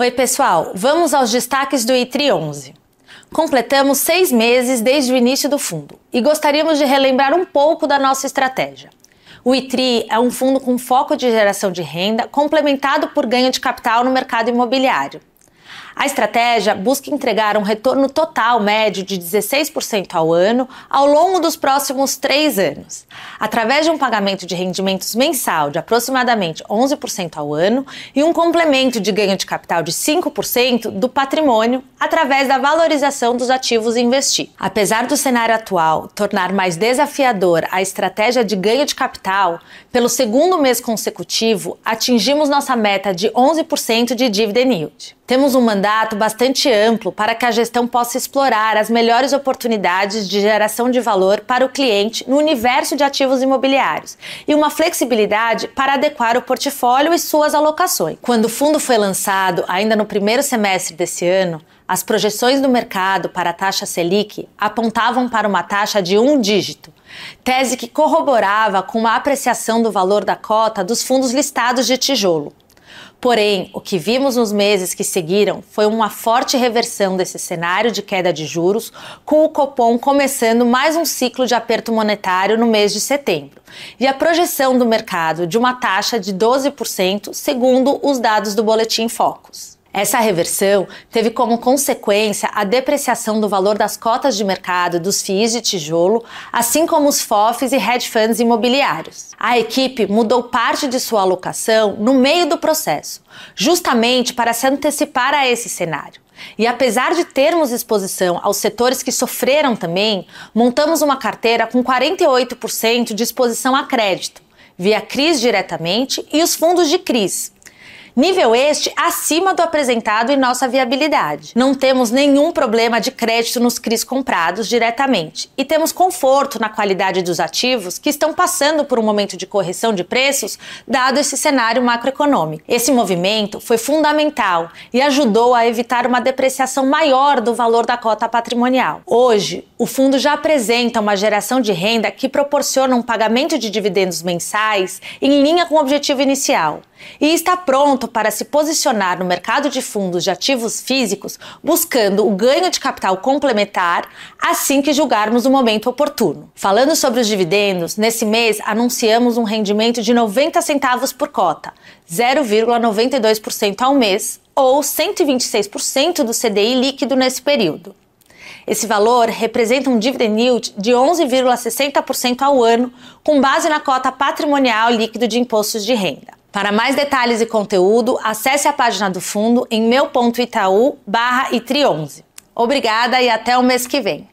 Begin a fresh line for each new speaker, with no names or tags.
Oi, pessoal. Vamos aos destaques do ITRI 11. Completamos seis meses desde o início do fundo e gostaríamos de relembrar um pouco da nossa estratégia. O ITRI é um fundo com foco de geração de renda complementado por ganho de capital no mercado imobiliário. A estratégia busca entregar um retorno total médio de 16% ao ano ao longo dos próximos três anos, através de um pagamento de rendimentos mensal de aproximadamente 11% ao ano e um complemento de ganho de capital de 5% do patrimônio através da valorização dos ativos investidos. Apesar do cenário atual tornar mais desafiador a estratégia de ganho de capital, pelo segundo mês consecutivo atingimos nossa meta de 11% de dividend yield. Temos um mandato bastante amplo para que a gestão possa explorar as melhores oportunidades de geração de valor para o cliente no universo de ativos imobiliários e uma flexibilidade para adequar o portfólio e suas alocações. Quando o fundo foi lançado, ainda no primeiro semestre desse ano, as projeções do mercado para a taxa Selic apontavam para uma taxa de um dígito, tese que corroborava com uma apreciação do valor da cota dos fundos listados de tijolo. Porém, o que vimos nos meses que seguiram foi uma forte reversão desse cenário de queda de juros, com o Copom começando mais um ciclo de aperto monetário no mês de setembro, e a projeção do mercado de uma taxa de 12%, segundo os dados do Boletim Focus. Essa reversão teve como consequência a depreciação do valor das cotas de mercado dos FIIs de tijolo, assim como os FOFs e hedge funds imobiliários. A equipe mudou parte de sua alocação no meio do processo, justamente para se antecipar a esse cenário. E apesar de termos exposição aos setores que sofreram também, montamos uma carteira com 48% de exposição a crédito, via CRIs diretamente e os fundos de CRIs, Nível este acima do apresentado em nossa viabilidade. Não temos nenhum problema de crédito nos CRIs comprados diretamente e temos conforto na qualidade dos ativos que estão passando por um momento de correção de preços, dado esse cenário macroeconômico. Esse movimento foi fundamental e ajudou a evitar uma depreciação maior do valor da cota patrimonial. Hoje, o fundo já apresenta uma geração de renda que proporciona um pagamento de dividendos mensais em linha com o objetivo inicial e está pronto para se posicionar no mercado de fundos de ativos físicos, buscando o ganho de capital complementar assim que julgarmos o momento oportuno. Falando sobre os dividendos, nesse mês anunciamos um rendimento de 90 centavos por cota, 0,92% ao mês ou 126% do CDI líquido nesse período. Esse valor representa um dividend yield de 11,60% ao ano, com base na cota patrimonial líquido de impostos de renda. Para mais detalhes e conteúdo, acesse a página do fundo em meu.itaú barra ITRI11. Obrigada e até o mês que vem.